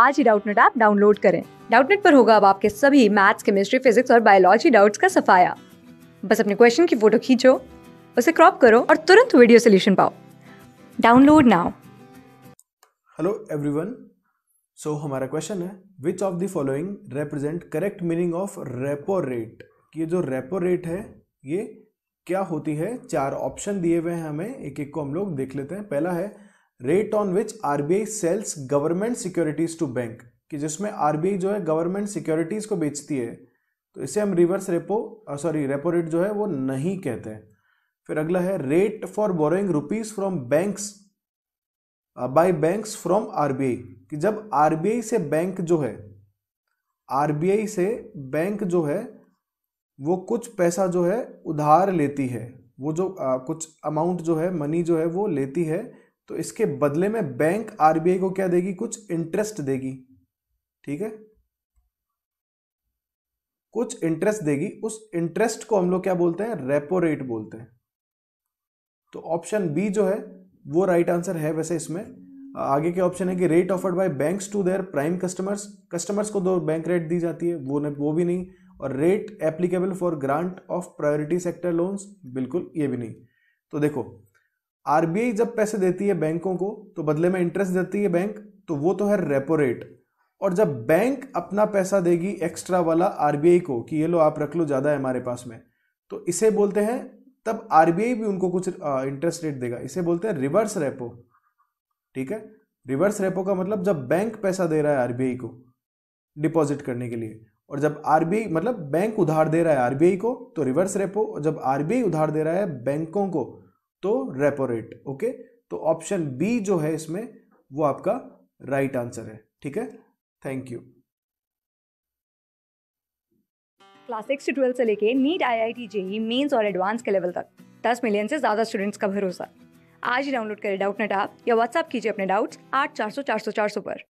आज ही Doubtnut app download करें डाउटनेट पर होगा अब आपके सभी मैथ्स केमिस्ट्री फिजिक्स और बायोलॉजी डाउट्स का सफाया बस अपने क्वेश्चन की फोटो खींचो उसे क्रॉप करो और तुरंत वीडियो सोल्यूशन पाओ download now hello everyone so हमारा क्वेश्चन है which of the following represent correct meaning of repo rate ये जो रेपो रेट है ये क्या होती है चार ऑप्शन दिए हुए हैं हमें एक एक को हम लोग देख लेते हैं पहला है rate on which I sells government securities to bank कि जिसमें आई जो है गवर्नमेंट सिक्योरिटीज को बेचती है तो इसे हम reverse repo sorry repo rate जो है वो नहीं कहते हैं फिर अगला है rate for borrowing rupees from banks by banks from I कि जब आई से बैंक जो है आई से बैंक जो है वो कुछ पैसा जो है उधार लेती है वो जो आ, कुछ अमाउंट जो है मनी जो है वो लेती है तो इसके बदले में बैंक आरबीआई को क्या देगी कुछ इंटरेस्ट देगी ठीक है कुछ इंटरेस्ट देगी उस इंटरेस्ट को हम लोग क्या बोलते हैं रेपो रेट बोलते हैं तो ऑप्शन बी जो है वो राइट right आंसर है वैसे इसमें आगे के ऑप्शन है कि rate offered by banks to their prime customers customers को दो बैंक रेट दी जाती है वो न, वो भी नहीं और rate applicable for grant of priority sector loans बिल्कुल ये भी नहीं तो देखो आरबीआई जब पैसे देती है बैंकों को तो बदले में इंटरेस्ट देती है बैंक तो वो तो है रेपो रेट और जब बैंक अपना पैसा देगी एक्स्ट्रा वाला आरबीआई को कि ये लो आप रख लो ज़्यादा है हमारे पास में तो इसे बोलते हैं तब आरबीआई भी उनको कुछ इंटरेस्ट रेट देगा इसे बोलते हैं रिवर्स रेपो ठीक है रिवर्स रेपो का मतलब जब बैंक पैसा दे रहा है आरबीआई को डिपॉजिट करने के लिए और जब आरबीआई मतलब बैंक उधार दे रहा है आरबीआई को तो रिवर्स रेपो और जब आरबीआई उधार दे रहा है बैंकों को तो रेपो रेट ओके तो ऑप्शन बी जो है इसमें वो आपका राइट right आंसर है ठीक है थैंक यू क्लास सिक्स से ट्वेल्थ से लेके NEET IIT JEE Mains और एडवांस के लेवल तक दस मिलियन से ज़्यादा स्टूडेंट्स का भरोसा आज ही डाउनलोड करें डाउट नेट आप या व्हाट्सअप कीजिए अपने डाउट्स आठ चार सौ चार सौ चार सौ पर